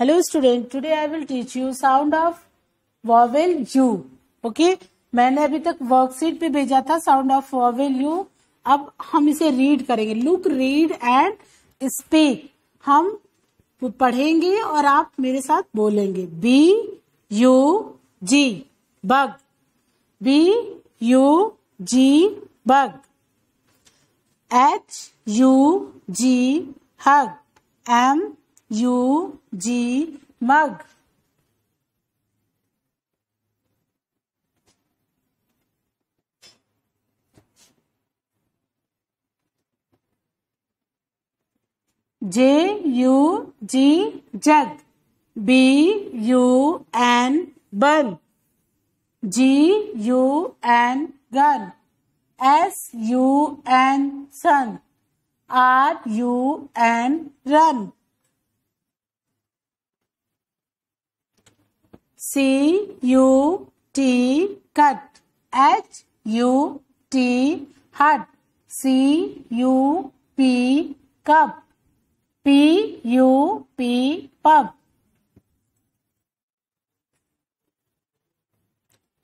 hello student today I will teach you sound of vowel U okay मैंने अभी तक worksheet पे भेजा था साउंड ऑफ वॉवेल यू अब हम इसे रीड करेंगे लुक रीड एंड स्पीक हम पढ़ेंगे और आप मेरे साथ बोलेंगे B U G bug B U G bug H U G hug M U G mug J U G jug B U N bun G U N gun S U N sun R U N run C U T cut H U T hut C U P cup P U P pub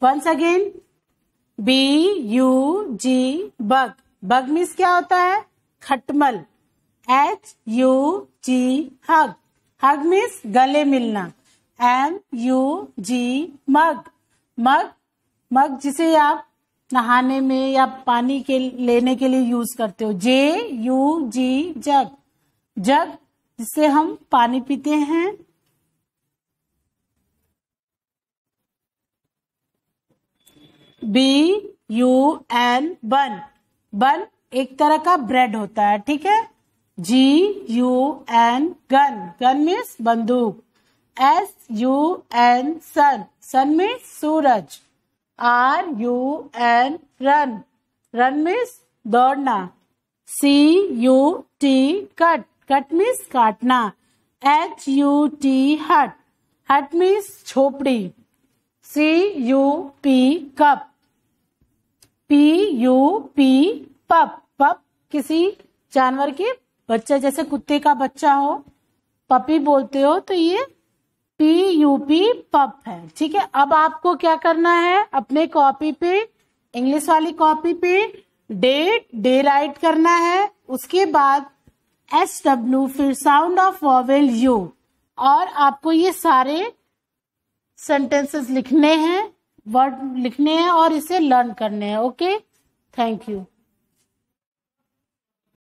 once again B U G bug bug means क्या होता है खटमल H U G hug hug means गले मिलना M U G मग मग मग जिसे आप नहाने में या पानी के लेने के लिए यूज करते हो जे यू जी जग जग जिससे हम पानी पीते हैं बी यू एन बन बन एक तरह का ब्रेड होता है ठीक है G U N gun gun means बंदूक S U N sun sun में सूरज R U N run run में दौड़ना C U T cut cut में काटना H U T hut hut में झोपड़ी C U P cup P U P pup pup किसी जानवर के बच्चा जैसे कुत्ते का बच्चा हो पपी बोलते हो तो ये पी यू पी पप है ठीक है अब आपको क्या करना है अपने कॉपी पे इंग्लिश वाली कॉपी पे डेट डे राइट करना है उसके बाद एस डब्ल्यू फिर साउंड ऑफ वॉवेल यू और आपको ये सारे सेंटेंसेस लिखने हैं वर्ड लिखने हैं और इसे लर्न करने हैं ओके थैंक यू